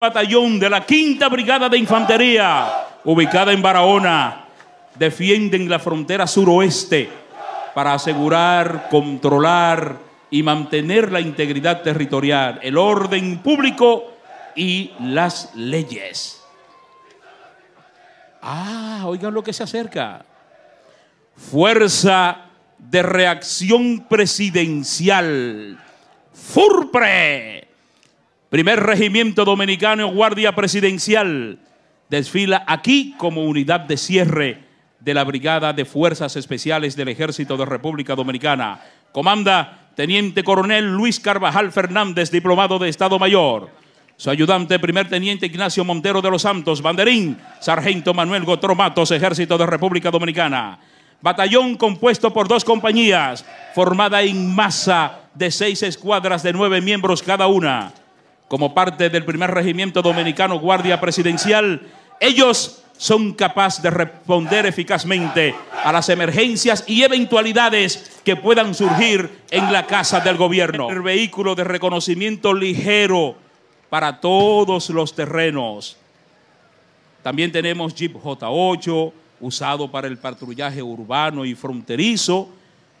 batallón de la quinta brigada de infantería, ubicada en Barahona, defienden la frontera suroeste para asegurar, controlar y mantener la integridad territorial, el orden público y las leyes. Ah, oigan lo que se acerca. Fuerza de reacción presidencial. FURPRE Primer Regimiento Dominicano Guardia Presidencial desfila aquí como unidad de cierre de la Brigada de Fuerzas Especiales del Ejército de República Dominicana. Comanda Teniente Coronel Luis Carvajal Fernández, diplomado de Estado Mayor. Su ayudante, primer teniente Ignacio Montero de los Santos, banderín, sargento Manuel Gotromatos, Ejército de República Dominicana. Batallón compuesto por dos compañías, formada en masa de seis escuadras de nueve miembros cada una como parte del primer regimiento dominicano Guardia Presidencial, ellos son capaces de responder eficazmente a las emergencias y eventualidades que puedan surgir en la casa del gobierno. El vehículo de reconocimiento ligero para todos los terrenos. También tenemos Jeep J8, usado para el patrullaje urbano y fronterizo,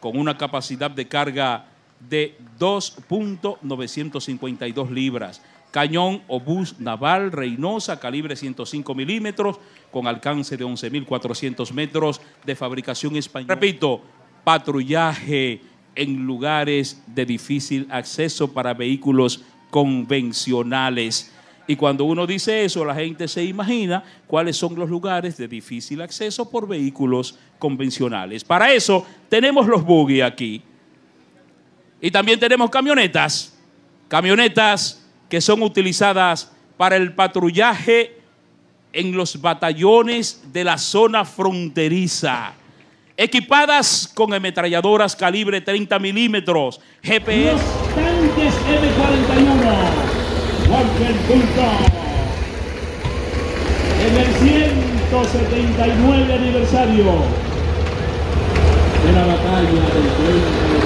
con una capacidad de carga de 2.952 libras. Cañón obús naval Reynosa, calibre 105 milímetros, con alcance de 11.400 metros de fabricación española. Repito, patrullaje en lugares de difícil acceso para vehículos convencionales. Y cuando uno dice eso, la gente se imagina cuáles son los lugares de difícil acceso por vehículos convencionales. Para eso tenemos los buggy aquí. Y también tenemos camionetas, camionetas que son utilizadas para el patrullaje en los batallones de la zona fronteriza, equipadas con ametralladoras calibre 30 milímetros, GPS. Los tanques M41, Walker En el 179 aniversario de la batalla del pueblo.